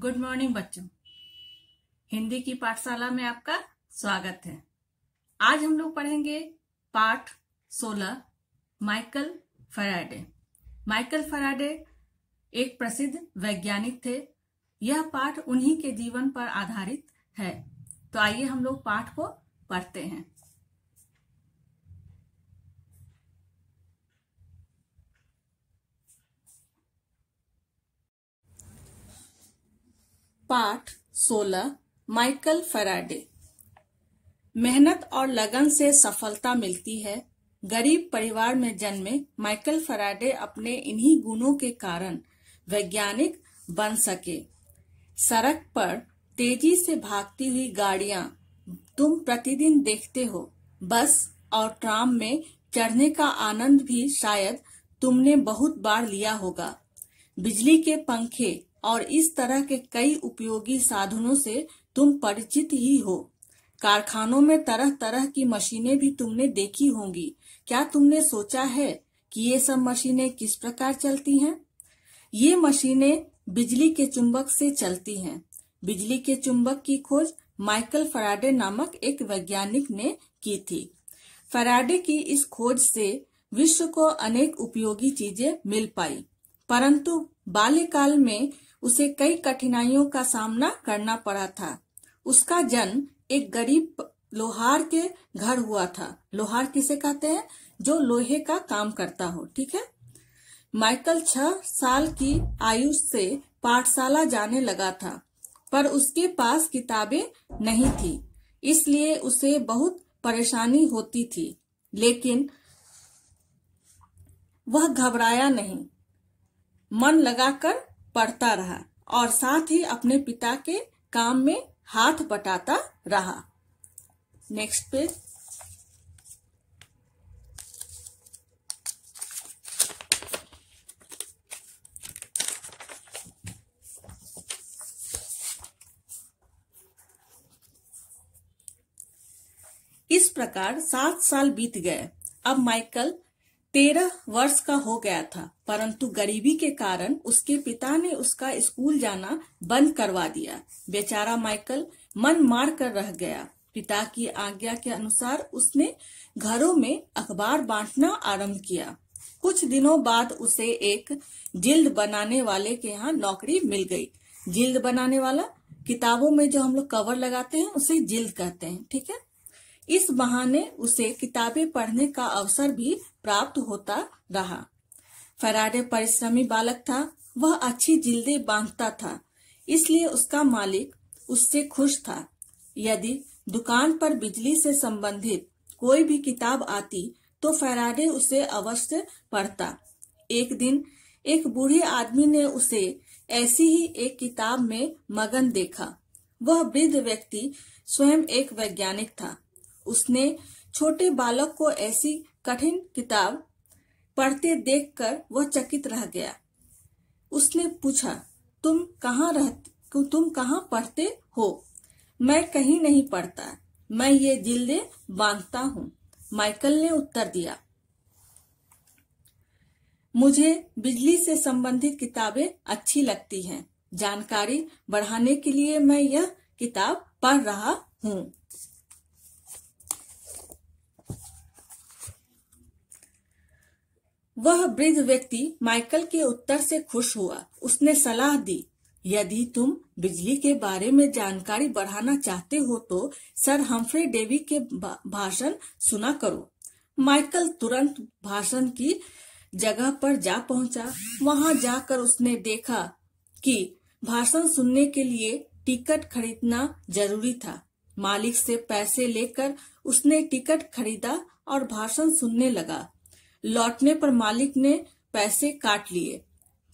Good morning बच्चों हिंदी की पाठशाला में आपका स्वागत है आज हम लोग पढ़ेंगे पाठ 16 माइकल फराडे माइकल फराडे एक प्रसिद्ध वैज्ञानिक थे यह पाठ उन्हीं के जीवन पर आधारित है तो आइए हम लोग पाठ को पढ़ते हैं पाठ सोलह माइकल फराडे मेहनत और लगन से सफलता मिलती है गरीब परिवार में जन्मे माइकल फराडे अपने इन्हीं गुणों के कारण वैज्ञानिक बन सके सड़क पर तेजी से भागती हुई गाड़ियां तुम प्रतिदिन देखते हो बस और ट्राम में चढ़ने का आनंद भी शायद तुमने बहुत बार लिया होगा बिजली के पंखे और इस तरह के कई उपयोगी साधनों से तुम परिचित ही हो कारखानों में तरह तरह की मशीनें भी तुमने देखी होंगी क्या तुमने सोचा है कि ये सब मशीनें किस प्रकार चलती हैं? ये मशीनें बिजली के चुंबक से चलती हैं। बिजली के चुंबक की खोज माइकल फराडे नामक एक वैज्ञानिक ने की थी फराडे की इस खोज से विश्व को अनेक उपयोगी चीजें मिल पाई परंतु बाल्यकाल में उसे कई कठिनाइयों का सामना करना पड़ा था उसका जन्म एक गरीब लोहार के घर हुआ था लोहार किसे कहते हैं जो लोहे का काम करता हो ठीक है माइकल छह साल की आयु से पाठशाला जाने लगा था पर उसके पास किताबें नहीं थी इसलिए उसे बहुत परेशानी होती थी लेकिन वह घबराया नहीं मन लगाकर पढ़ता रहा और साथ ही अपने पिता के काम में हाथ बटाता रहा नेक्स्ट पेज इस प्रकार सात साल बीत गए अब माइकल तेरह वर्ष का हो गया था परंतु गरीबी के कारण उसके पिता ने उसका स्कूल जाना बंद करवा दिया बेचारा माइकल मन मार कर रह गया पिता की आज्ञा के अनुसार उसने घरों में अखबार बांटना आरंभ किया कुछ दिनों बाद उसे एक जिल्द बनाने वाले के यहाँ नौकरी मिल गई जिल्द बनाने वाला किताबों में जो हम लोग कवर लगाते हैं उसे जिल्द कहते हैं ठीक है इस बहाने उसे किताबें पढ़ने का अवसर भी प्राप्त होता रहा फराडे परिश्रमी बालक था वह अच्छी जिल्दे बांधता था इसलिए उसका मालिक उससे खुश था यदि दुकान पर बिजली से संबंधित कोई भी किताब आती तो फराडे उसे अवश्य पढ़ता एक दिन एक बूढ़े आदमी ने उसे ऐसी ही एक किताब में मगन देखा वह वृद्ध व्यक्ति स्वयं एक वैज्ञानिक था उसने छोटे बालक को ऐसी कठिन किताब पढ़ते देखकर वह चकित रह गया उसने पूछा तुम कहाँ रहते तुम कहाँ पढ़ते हो मैं कहीं नहीं पढ़ता मैं ये जिल्दे बांधता हूँ माइकल ने उत्तर दिया मुझे बिजली से संबंधित किताबें अच्छी लगती हैं। जानकारी बढ़ाने के लिए मैं यह किताब पढ़ रहा हूँ वह वृद्ध व्यक्ति माइकल के उत्तर से खुश हुआ उसने सलाह दी यदि तुम बिजली के बारे में जानकारी बढ़ाना चाहते हो तो सर हम्फ्रे डेवी के भाषण सुना करो माइकल तुरंत भाषण की जगह पर जा पहुंचा वहां जाकर उसने देखा कि भाषण सुनने के लिए टिकट खरीदना जरूरी था मालिक से पैसे लेकर उसने टिकट खरीदा और भाषण सुनने लगा लौटने पर मालिक ने पैसे काट लिए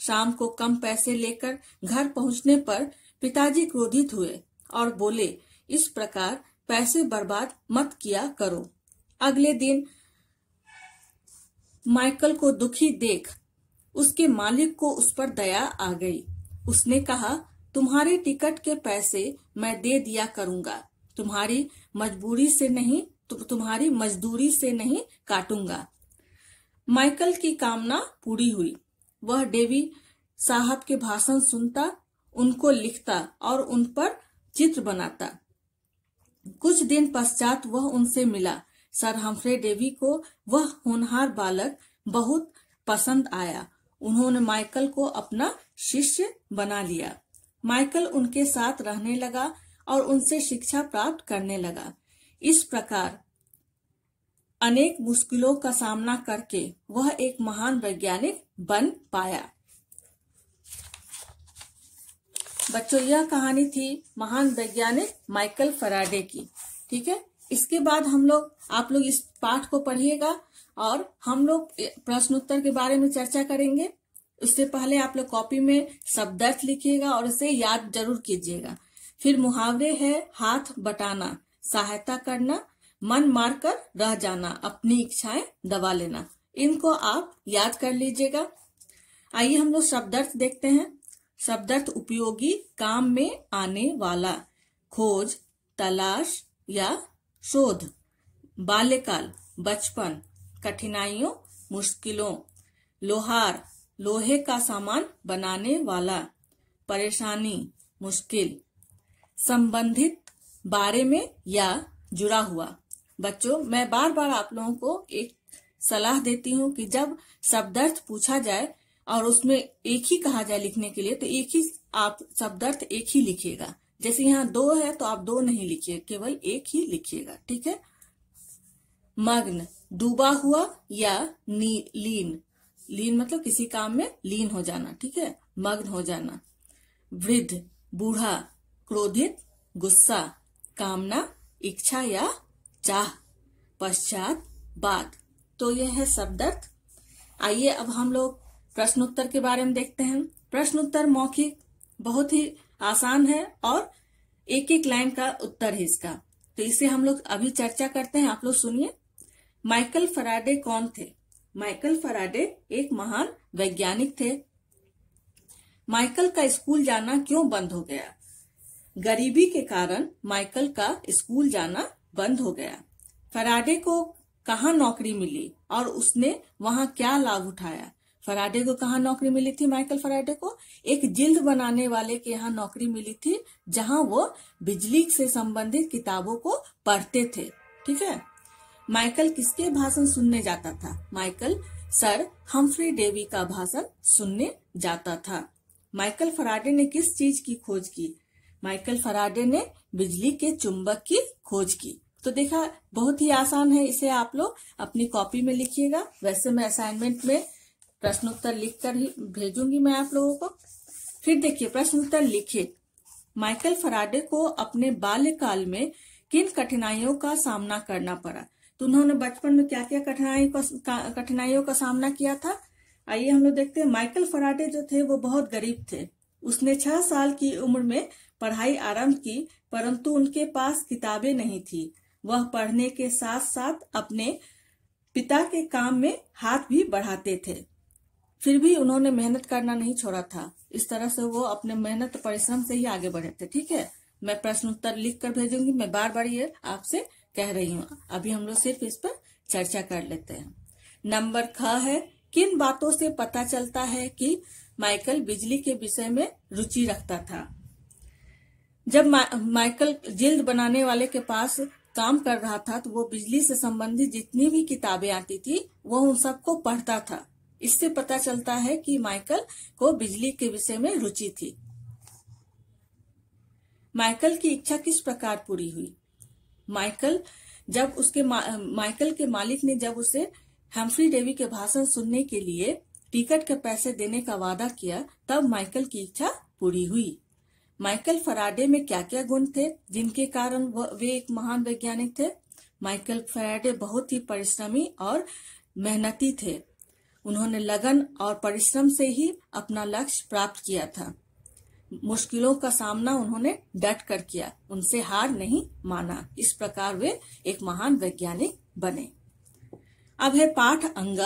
शाम को कम पैसे लेकर घर पहुंचने पर पिताजी क्रोधित हुए और बोले इस प्रकार पैसे बर्बाद मत किया करो अगले दिन माइकल को दुखी देख उसके मालिक को उस पर दया आ गई उसने कहा तुम्हारे टिकट के पैसे मैं दे दिया करूंगा तुम्हारी मजबूरी से नहीं तुम्हारी मजदूरी से नहीं काटूंगा माइकल की कामना पूरी हुई वह डेवी साहब के भाषण सुनता उनको लिखता और उन पर चित्र बनाता कुछ दिन पश्चात वह उनसे मिला सर हम्फ्रे डेवी को वह होनहार बालक बहुत पसंद आया उन्होंने माइकल को अपना शिष्य बना लिया माइकल उनके साथ रहने लगा और उनसे शिक्षा प्राप्त करने लगा इस प्रकार अनेक मुश्किलों का सामना करके वह एक महान वैज्ञानिक बन पाया बच्चों यह कहानी थी महान वैज्ञानिक माइकल फराडे की ठीक है इसके बाद हम लोग आप लोग इस पाठ को पढ़िएगा और हम लोग प्रश्नोत्तर के बारे में चर्चा करेंगे उससे पहले आप लोग कॉपी में शब्द अर्थ लिखिएगा और उसे याद जरूर कीजिएगा फिर मुहावरे है हाथ बटाना सहायता करना मन मारकर रह जाना अपनी इच्छाएं दबा लेना इनको आप याद कर लीजिएगा आइए हम लोग शब्दार्थ देखते हैं शब्दार्थ उपयोगी काम में आने वाला खोज तलाश या शोध बाल्यकाल बचपन कठिनाइयों मुश्किलों लोहार लोहे का सामान बनाने वाला परेशानी मुश्किल संबंधित बारे में या जुड़ा हुआ बच्चों मैं बार बार आप लोगों को एक सलाह देती हूँ कि जब शब्दार्थ पूछा जाए और उसमें एक ही कहा जाए लिखने के लिए तो एक ही आप शब्दार्थ एक ही लिखिएगा जैसे यहाँ दो है तो आप दो नहीं लिखिए केवल एक ही लिखिएगा ठीक है मग्न डूबा हुआ या नी, लीन लीन मतलब किसी काम में लीन हो जाना ठीक है मग्न हो जाना वृद्ध बूढ़ा क्रोधित गुस्सा कामना इच्छा या चाह पश्चात बाद तो यह है शब्द आइए अब हम लोग प्रश्नोत्तर के बारे में देखते हैं प्रश्नोत्तर मौखिक बहुत ही आसान है और एक एक लाइन का उत्तर है इसका तो इसे हम लोग अभी चर्चा करते हैं आप लोग सुनिए माइकल फराडे कौन थे माइकल फराडे एक महान वैज्ञानिक थे माइकल का स्कूल जाना क्यों बंद हो गया गरीबी के कारण माइकल का स्कूल जाना बंद हो गया फराडे को कहा नौकरी मिली और उसने वहां क्या लाभ उठाया फराडे को कहा नौकरी मिली थी माइकल फराडे को एक जिल्द बनाने वाले के यहाँ नौकरी मिली थी जहां वो बिजली से संबंधित किताबों को पढ़ते थे ठीक है माइकल किसके भाषण सुनने जाता था माइकल सर हम्फ्री डेवी का भाषण सुनने जाता था माइकल फराडे ने किस चीज की खोज की माइकल फराडे ने बिजली के चुंबक की खोज की तो देखा बहुत ही आसान है इसे आप लोग अपनी कॉपी में लिखिएगा वैसे मैं असाइनमेंट में प्रश्नोत्तर लिख कर ही भेजूंगी मैं आप लोगों को फिर देखिए प्रश्न उत्तर लिखिए माइकल फराडे को अपने बाल्यकाल में किन कठिनाइयों का सामना करना पड़ा तो उन्होंने बचपन में क्या क्या कठिनाई कठिनाइयों का सामना किया था आइए हम लोग देखते हैं माइकल फराडे जो थे वो बहुत गरीब थे उसने छह साल की उम्र में पढ़ाई आरंभ की परंतु उनके पास किताबें नहीं थी वह पढ़ने के साथ साथ अपने पिता के काम में हाथ भी बढ़ाते थे फिर भी उन्होंने मेहनत करना नहीं छोड़ा था इस तरह से वो अपने मेहनत परिश्रम से ही आगे बढ़े थे ठीक है मैं प्रश्न उत्तर लिख कर भेजूंगी मैं बार बार ये आपसे कह रही हूँ अभी हम लोग सिर्फ इस पर चर्चा कर लेते हैं नंबर ख है किन बातों से पता चलता है कि माइकल बिजली के विषय में रुचि रखता था जब मा, माइकल जिल्द बनाने वाले के पास काम कर रहा था तो वो बिजली से संबंधित जितनी भी किताबें आती थी वो उन सबको पढ़ता था इससे पता चलता है कि माइकल को बिजली के विषय में रुचि थी माइकल की इच्छा किस प्रकार पूरी हुई माइकल जब उसके मा, माइकल के मालिक ने जब उसे हेम्फ्री डेवी के भाषण सुनने के लिए टिकट के पैसे देने का वादा किया तब माइकल की इच्छा पूरी हुई माइकल फराडे में क्या क्या गुण थे जिनके कारण वे एक महान वैज्ञानिक थे माइकल फराडे बहुत ही परिश्रमी और मेहनती थे उन्होंने लगन और परिश्रम से ही अपना लक्ष्य प्राप्त किया था मुश्किलों का सामना उन्होंने डट कर किया उनसे हार नहीं माना इस प्रकार वे एक महान वैज्ञानिक बने अब है पाठ अंग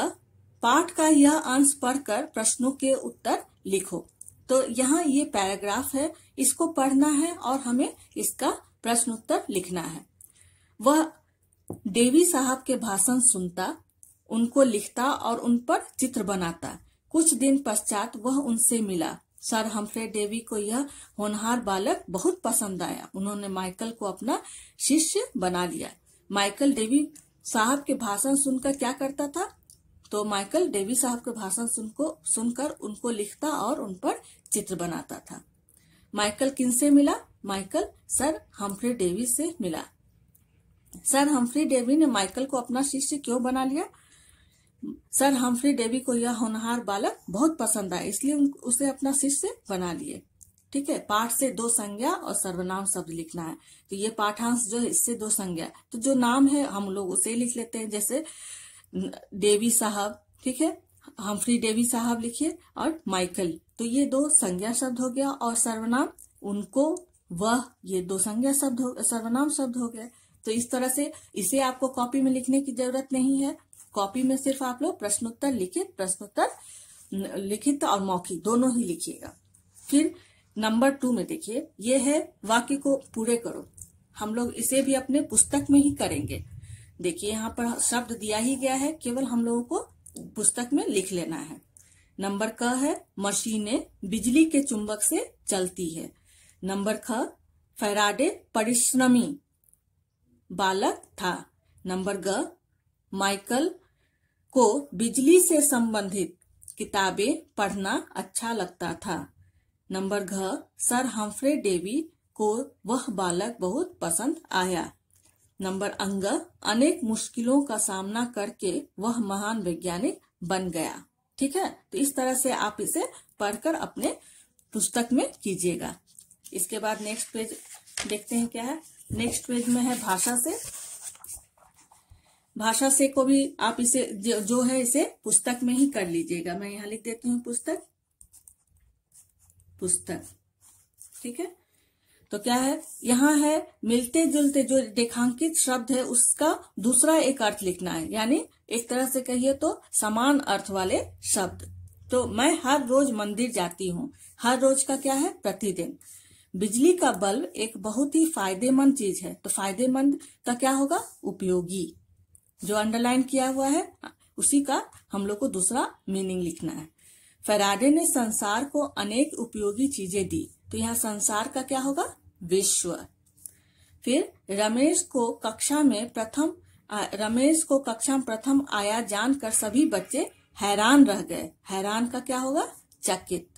पाठ का यह अंश पढ़कर प्रश्नों के उत्तर लिखो तो यहाँ ये पैराग्राफ है इसको पढ़ना है और हमें इसका प्रश्न उत्तर लिखना है वह देवी साहब के भाषण सुनता उनको लिखता और उन पर चित्र बनाता कुछ दिन पश्चात वह उनसे मिला सर हम्फ्रे डेवी को यह होनहार बालक बहुत पसंद आया उन्होंने माइकल को अपना शिष्य बना लिया माइकल डेवी साहब के भाषण सुनकर क्या करता था तो माइकल डेवी साहब के भाषण सुनको सुनकर उनको लिखता और उन पर चित्र बनाता था माइकल किन से मिला माइकल सर हम्फ्री डेवी से मिला सर हम्फ्री डेवी ने माइकल को अपना शिष्य क्यों बना लिया सर हम्फ्री डेवी को यह होनहार बालक बहुत पसंद आया इसलिए उसे अपना शिष्य बना लिए ठीक है पाठ से दो संज्ञा और सर्वनाम शब्द लिखना है तो ये पाठांश जो है इससे दो संज्ञा तो जो नाम है हम लोग उसे लिख लेते हैं जैसे डेवी साहब ठीक है हम्फ्री डेवी साहब लिखिए और माइकल तो ये दो संज्ञा शब्द हो गया और सर्वनाम उनको वह ये दो संज्ञा शब्द सर्वनाम शब्द हो गए तो इस तरह से इसे आपको कॉपी में लिखने की जरूरत नहीं है कॉपी में सिर्फ आप लोग प्रश्नोत्तर लिखित प्रश्नोत्तर लिखित और मौखिक दोनों ही लिखिएगा फिर नंबर टू में देखिए ये है वाक्य को पूरे करो हम लोग इसे भी अपने पुस्तक में ही करेंगे देखिए यहाँ पर शब्द दिया ही गया है केवल हम लोगों को पुस्तक में लिख लेना है नंबर क है मशीनें बिजली के चुंबक से चलती है नंबर ख फैराडे परिश्रमी बालक था नंबर ग माइकल को बिजली से संबंधित किताबें पढ़ना अच्छा लगता था नंबर घ सर हम्फ्रे डेवी को वह बालक बहुत पसंद आया नंबर अंगद अनेक मुश्किलों का सामना करके वह महान वैज्ञानिक बन गया ठीक है तो इस तरह से आप इसे पढ़कर अपने पुस्तक में कीजिएगा इसके बाद नेक्स्ट पेज देखते हैं क्या है नेक्स्ट पेज में है भाषा से भाषा से को भी आप इसे जो है इसे पुस्तक में ही कर लीजिएगा मैं यहाँ लिख देती हूँ पुस्तक पुस्तक ठीक है तो क्या है यहाँ है मिलते जुलते जो रेखांकित शब्द है उसका दूसरा एक अर्थ लिखना है यानी एक तरह से कहिए तो समान अर्थ वाले शब्द तो मैं हर रोज मंदिर जाती हूँ हर रोज का क्या है प्रतिदिन बिजली का बल्ब एक बहुत ही फायदेमंद चीज है तो फायदेमंद का क्या होगा उपयोगी जो अंडरलाइन किया हुआ है उसी का हम लोग को दूसरा मीनिंग लिखना है फेराडे ने संसार को अनेक उपयोगी चीजें दी तो यहाँ संसार का क्या होगा विश्व फिर रमेश को कक्षा में प्रथम रमेश को कक्षा में प्रथम आया जानकर सभी बच्चे हैरान रह गए हैरान का क्या होगा चकित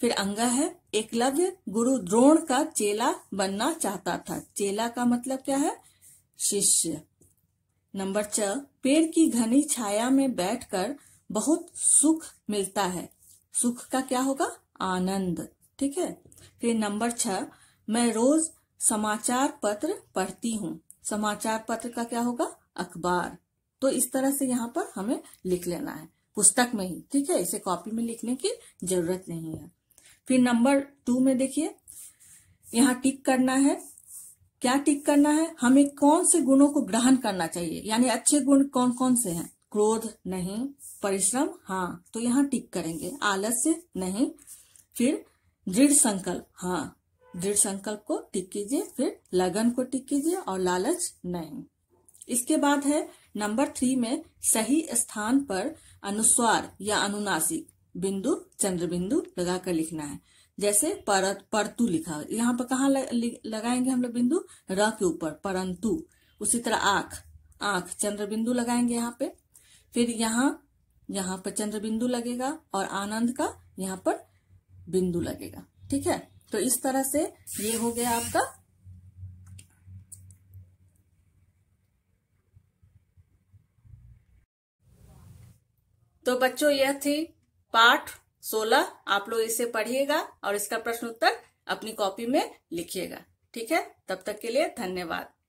फिर अंग है एकलव्य गुरु द्रोण का चेला बनना चाहता था चेला का मतलब क्या है शिष्य नंबर छ पेड़ की घनी छाया में बैठकर बहुत सुख मिलता है सुख का क्या होगा आनंद ठीक है फिर नंबर छह मैं रोज समाचार पत्र पढ़ती हूँ समाचार पत्र का क्या होगा अखबार तो इस तरह से यहाँ पर हमें लिख लेना है पुस्तक में ही ठीक है इसे कॉपी में लिखने की जरूरत नहीं है फिर नंबर टू में देखिए यहाँ टिक करना है क्या टिक करना है हमें कौन से गुणों को ग्रहण करना चाहिए यानी अच्छे गुण कौन कौन से हैं क्रोध नहीं परिश्रम हाँ तो यहाँ टिक करेंगे आलस्य नहीं फिर दृढ़ संकल्प हाँ दृढ़ संकल्प को टिक कीजिए फिर लगन को टिक कीजिए और लालच नहीं इसके बाद है नंबर थ्री में सही स्थान पर अनुस्वार या अनुनासिक बिंदु चंद्र बिंदु लगाकर लिखना है जैसे परत परतु लिखा है यहाँ पर कहा लगाएंगे हम लोग बिंदु र के ऊपर परंतु उसी तरह आंख आंख चंद्र बिंदु लगाएंगे यहाँ पे फिर यहाँ यहाँ पर चंद्र बिंदु लगेगा और आनंद का यहाँ पर बिंदु लगेगा ठीक है तो इस तरह से ये हो गया आपका तो बच्चों यह थी पाठ सोलह आप लोग इसे पढ़िएगा और इसका प्रश्न उत्तर अपनी कॉपी में लिखिएगा ठीक है तब तक के लिए धन्यवाद